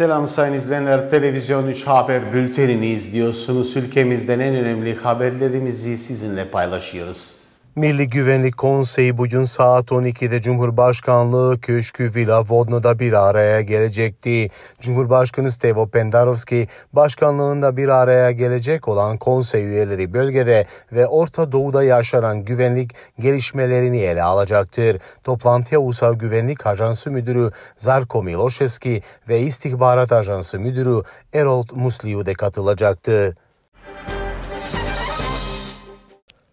Selam sayın izleyenler. Televizyon 3 Haber bültenini izliyorsunuz. Ülkemizden en önemli haberlerimizi sizinle paylaşıyoruz. Milli Güvenlik Konseyi bugün saat 12'de Cumhurbaşkanlığı Köşkü Villa Vodno'da bir araya gelecekti. Cumhurbaşkanı Stevo Pendarovski başkanlığında bir araya gelecek olan konsey üyeleri bölgede ve Orta Doğu'da yaşanan güvenlik gelişmelerini ele alacaktır. Toplantıya Ulusal Güvenlik Ajansı Müdürü Zarko Miloševski ve İstihbarat Ajansı Müdürü Erol Musliu de katılacaktı.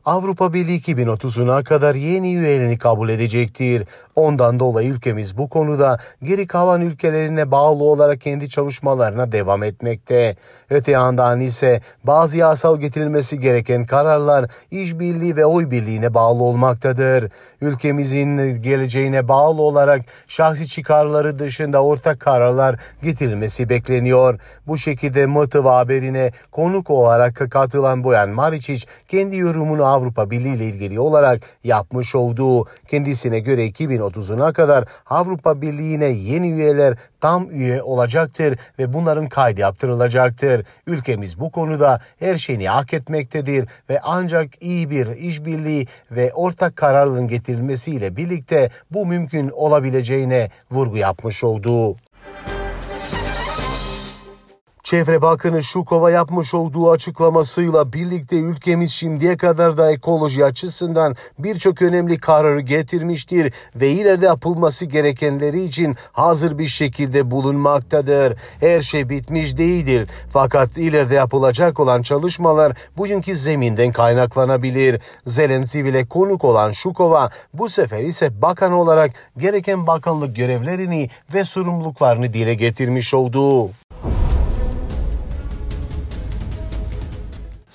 Avrupa Birliği 2030'una kadar yeni üyelerini kabul edecektir. Ondan dolayı ülkemiz bu konuda geri kalan ülkelerine bağlı olarak kendi çalışmalarına devam etmekte. Öte yandan ise bazı yasal getirilmesi gereken kararlar işbirliği ve oy birliğine bağlı olmaktadır. Ülkemizin geleceğine bağlı olarak şahsi çıkarları dışında ortak kararlar getirilmesi bekleniyor. Bu şekilde Mıtıva haberine konuk olarak katılan Boyan Mariçiç kendi yorumunu Avrupa Birliği ile ilgili olarak yapmış olduğu kendisine göre 2030'una kadar Avrupa Birliği'ne yeni üyeler tam üye olacaktır ve bunların kaydı yaptırılacaktır. Ülkemiz bu konuda her şeyini hak etmektedir ve ancak iyi bir işbirliği ve ortak kararlılığın getirilmesiyle birlikte bu mümkün olabileceğine vurgu yapmış oldu. Çevre Bakanı Şukova yapmış olduğu açıklamasıyla birlikte ülkemiz şimdiye kadar da ekoloji açısından birçok önemli kararı getirmiştir ve ileride yapılması gerekenleri için hazır bir şekilde bulunmaktadır. Her şey bitmiş değildir. Fakat ileride yapılacak olan çalışmalar bugünkü zeminden kaynaklanabilir. Zelensi ile konuk olan Şukova bu sefer ise bakan olarak gereken bakanlık görevlerini ve sorumluluklarını dile getirmiş oldu.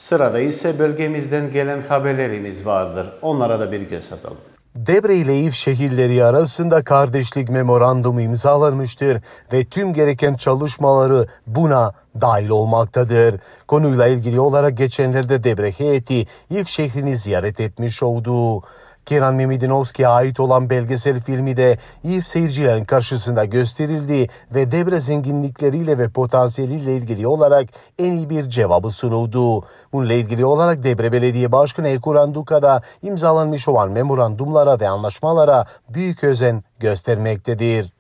Sırada ise bölgemizden gelen haberlerimiz vardır. Onlara da bir göz atalım. Debre ile İv şehirleri arasında kardeşlik memorandumu imzalanmıştır ve tüm gereken çalışmaları buna dahil olmaktadır. Konuyla ilgili olarak geçenlerde Debre heyeti İv şehrini ziyaret etmiş oldu. Kenan Memidinovski'ye ait olan belgesel filmi de iyi seyircilerin karşısında gösterildi ve Debre zenginlikleriyle ve potansiyeliyle ilgili olarak en iyi bir cevabı sunuldu. Bununla ilgili olarak Debre Belediye Başkanı Ekuran Duka'da imzalanmış olan memorandumlara ve anlaşmalara büyük özen göstermektedir.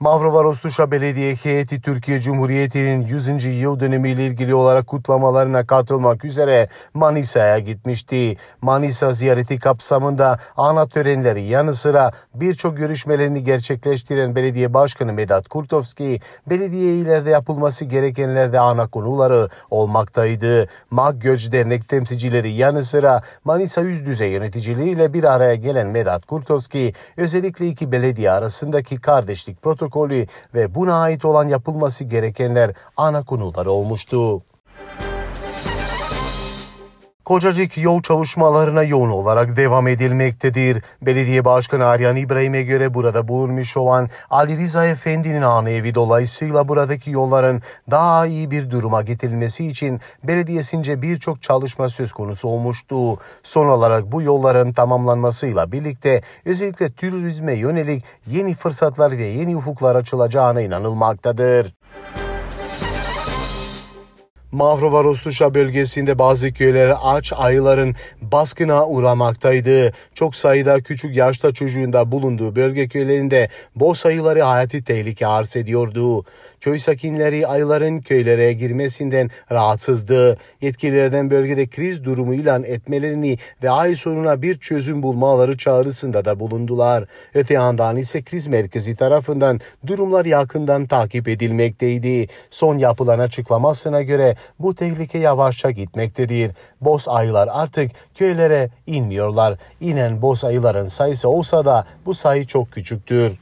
Mavrovaros-Tuşa Belediye Heyeti Türkiye Cumhuriyeti'nin 100. yıl dönümüyle ilgili olarak kutlamalarına katılmak üzere Manisa'ya gitmişti. Manisa ziyareti kapsamında ana törenleri yanı sıra birçok görüşmelerini gerçekleştiren Belediye Başkanı Medat Kurtovski, belediye ileride yapılması gerekenlerde ana konuları olmaktaydı. Maggöç Dernek temsilcileri yanı sıra Manisa yüz düzey yöneticiliğiyle bir araya gelen Medat Kurtovski, özellikle iki belediye arasındaki kardeşlik protokolü protokolü ve buna ait olan yapılması gerekenler ana konular olmuştu. Kocacık yol çalışmalarına yoğun olarak devam edilmektedir. Belediye Başkanı Aryan İbrahim'e göre burada bulunmuş olan Ali Rıza Efendi'nin ana evi dolayısıyla buradaki yolların daha iyi bir duruma getirilmesi için belediyesince birçok çalışma söz konusu olmuştu. Son olarak bu yolların tamamlanmasıyla birlikte özellikle turizme yönelik yeni fırsatlar ve yeni ufuklar açılacağına inanılmaktadır. Mavrovarostuşa bölgesinde bazı köylere aç ayıların baskına uğramaktaydı. Çok sayıda küçük yaşta çocuğun da bulunduğu bölge köylerinde boz sayıları hayati tehlike arz ediyordu. Köy sakinleri ayların köylere girmesinden rahatsızdı. Yetkililerden bölgede kriz durumu ilan etmelerini ve ay sonuna bir çözüm bulmaları çağrısında da bulundular. Öte yandan ise kriz merkezi tarafından durumlar yakından takip edilmekteydi. Son yapılan açıklamasına göre bu tehlike yavaşça gitmektedir. Boz ayılar artık köylere inmiyorlar. İnen boz ayıların sayısı olsa da bu sayı çok küçüktür.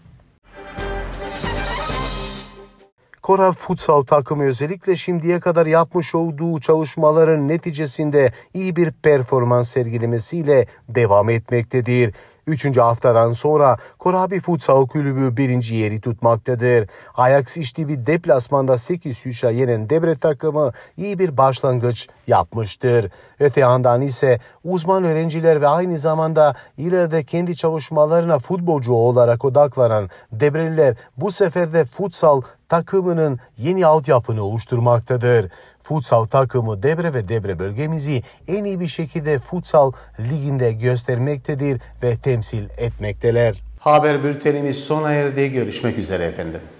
Kora futsal takımı özellikle şimdiye kadar yapmış olduğu çalışmaların neticesinde iyi bir performans sergilemesiyle devam etmektedir. Üçüncü haftadan sonra Korabi Futsal Kulübü birinci yeri tutmaktadır. Ajax işte bir deplasmanda 8-3'e yenen Debre takımı iyi bir başlangıç yapmıştır. Öte yandan ise uzman öğrenciler ve aynı zamanda ileride kendi çalışmalarına futbolcu olarak odaklanan Debreliler bu sefer de futsal takımının yeni altyapını oluşturmaktadır futsal takımı Debre ve Debre bölgemizi en iyi bir şekilde futsal liginde göstermektedir ve temsil etmekteler. Haber bültenimiz sona erdi. Görüşmek üzere efendim.